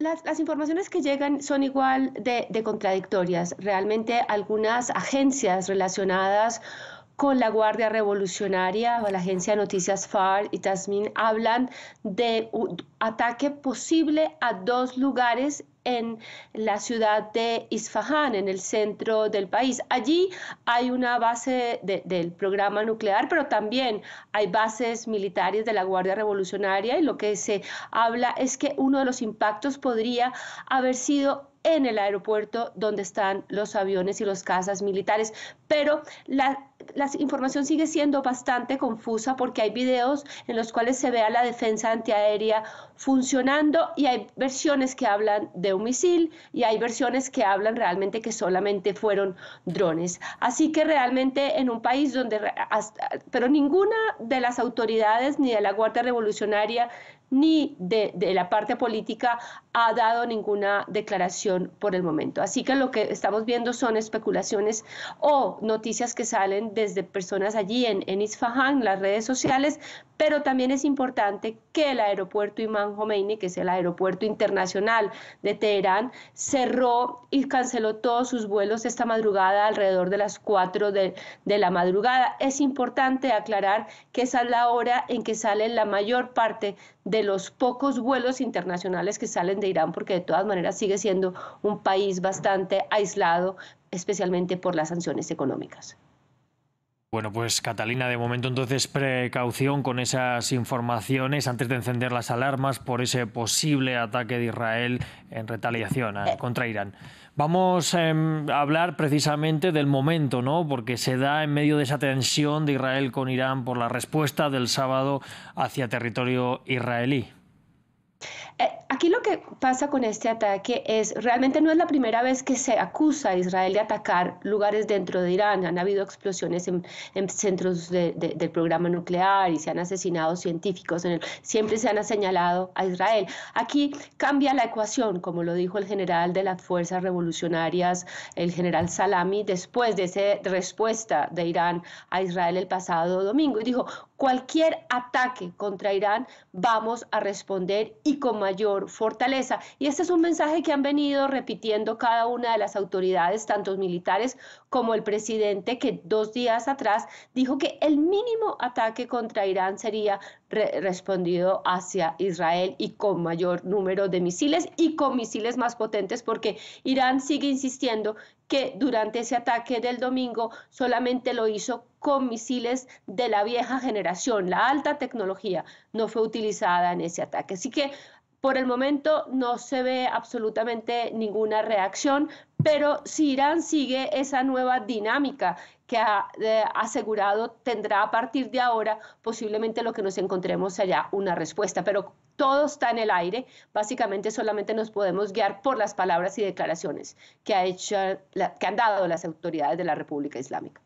Las, las, informaciones que llegan son igual de, de contradictorias. Realmente algunas agencias relacionadas con la Guardia Revolucionaria o la agencia de noticias FARC y Tasmin hablan de un ataque posible a dos lugares en la ciudad de Isfahan, en el centro del país. Allí hay una base del programa nuclear, pero también hay bases militares de la Guardia Revolucionaria y lo que se habla es que uno de los impactos podría haber sido en el aeropuerto donde están los aviones y los casas militares, pero la la información sigue siendo bastante confusa porque hay videos en los cuales se ve a la defensa antiaérea funcionando y hay versiones que hablan de un misil y hay versiones que hablan realmente que solamente fueron drones. Así que realmente en un país donde, pero ninguna de las autoridades ni de la Guardia Revolucionaria ni de, la parte política ha dado ninguna declaración por el momento. Así que lo que estamos viendo son especulaciones o noticias que salen desde personas allí en, en Isfahan, las redes sociales, pero también es importante que el aeropuerto Imán Khomeini, que es el aeropuerto internacional de Teherán, cerró y canceló todos sus vuelos esta madrugada alrededor de las 4 de, la madrugada. Es importante aclarar que esa es la hora en que salen la mayor parte de los pocos vuelos internacionales que salen de Irán, porque de todas maneras sigue siendo un país bastante aislado, especialmente por las sanciones económicas. Bueno, pues Catalina, de momento entonces precaución con esas informaciones antes de encender las alarmas por ese posible ataque de Israel en retaliación eh, contra Irán. Vamos em, a hablar precisamente del momento, ¿no? Porque se da en medio de esa tensión de Israel con Irán por la respuesta del sábado hacia territorio israelí. Eh, aquí lo que pasa con este ataque es, realmente no es la primera vez que se acusa a Israel de atacar lugares dentro de Irán. Han habido explosiones en, centros del programa nuclear y se han asesinado científicos. siempre se han señalado a Israel. Aquí cambia la ecuación, como lo dijo el general de las fuerzas revolucionarias, el general Salami, después de esa respuesta de Irán a Israel el pasado domingo. Y dijo, cualquier ataque contra Irán vamos a responder y como mayor fortaleza. Y este es un mensaje que han venido repitiendo cada una de las autoridades, tanto militares como el presidente, que dos días atrás dijo que el mínimo ataque contra Irán sería respondido hacia Israel y con mayor número de misiles y con misiles más potentes, porque Irán sigue insistiendo que durante ese ataque del domingo solamente lo hizo con misiles de la vieja generación, la alta tecnología no fue utilizada en ese ataque. Así que por el momento no se ve absolutamente ninguna reacción, pero si Irán sigue esa nueva dinámica que ha eh, asegurado tendrá a partir de ahora, posiblemente lo que nos encontremos allá una respuesta, pero todo está en el aire, básicamente solamente nos podemos guiar por las palabras y declaraciones que, ha hecho, que han dado las autoridades de la República Islámica.